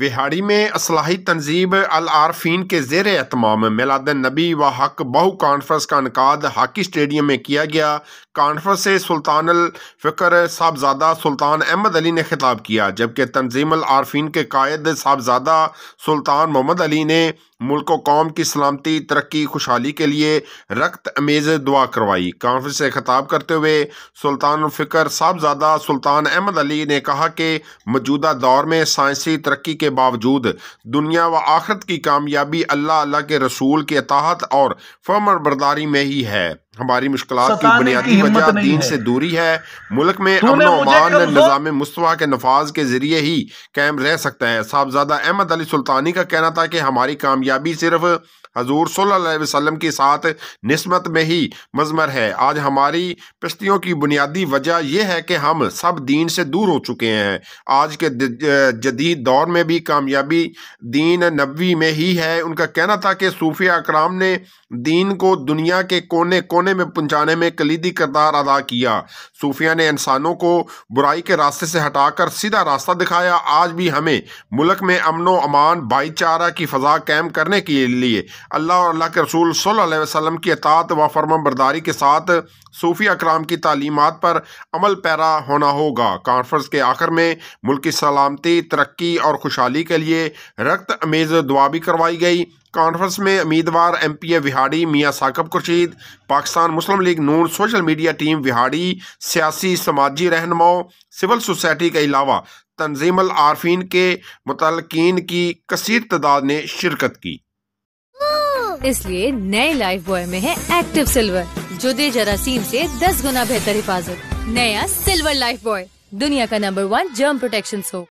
विहाड़ी में असलाही तनजीब अल आरफीन के जेर अहतमाम मिलाद नबी व हक बहु कॉन्फ्रेंस का इनका हॉकी स्टेडियम में किया गया कॉन्फ्रेंस से सुल्तान फ़िक्र साहबजादा सुल्तान अहमद अली ने खिताब किया जबकि तनजीम अल आरफीन के कायद साहबजादा सुल्तान मोहम्मद अली ने मुल्क कौम की सलामती तरक्की खुशहाली के लिए रक्त अमेज दुआ करवाई कॉन्फ्रेंस से खिताब करते हुए सुल्तान फ़िक्र साहबजादा सुल्तान अहमद अली ने कहा कि मौजूदा दौर में साइंसी तरक्की के बावजूद दुनिया व आखरत की कामयाबी अल्लाह अल्लाह के रसूल के तहत और फर्मर बरदारी में ही है हमारी मुश्किल की बुनियादी वजह दीन से दूरी है मुल्क में अमन अमान निज़ाम मुस्तवा के नफाज के ज़रिए ही कैम रह सकता है साहबजादा अहमद अली सुल्तानी का कहना था कि हमारी कामयाबी सिर्फ हजूर वसल्लम के साथ नस्बत में ही मजमर है आज हमारी पश्तियों की बुनियादी वजह यह है कि हम सब दीन से दूर हो चुके हैं आज के जदीद दौर में भी कामयाबी दीन नबी में ही है उनका कहना था कि सूफिया अकराम ने दीन को दुनिया के कोने कोने कोने में पहुंचाने में कलीदी किरदार अदा किया सूफिया ने इंसानों को बुराई के रास्ते से हटाकर सीधा रास्ता दिखाया आज भी हमें मुल्क में अमन अमान भाईचारा की फ़जा कैम करने के लिए अल्लाह और अल्लाह के रसूल सल्लाम वसलम की अतात व बरदारी के साथ सूफी अकराम की तालीमत पर अमल पैरा होना होगा कॉन्फ्रेंस के आखिर में मुल्क की सलामती तरक्की और खुशहाली के लिए रक्त अमेज दुआ भी करवाई गई कॉन्फ्रेंस में उम्मीदवार एम पी ए विहाड़ी मियाँ Saqib Khurshid Pakistan Muslim league Noon social media team Vehari सियासी समाजी रहनुमाओं सिविल सोसाइटी के अलावा तंजीम आरफीन के मुतलकिन की कसर तादाद ने शिरकत की इसलिए नए लाइफ बॉय में है एक्टिव सिल्वर जो दे जरासीम से 10 गुना बेहतर हिफाजत नया सिल्वर लाइफ बॉय दुनिया का number one germ protection soap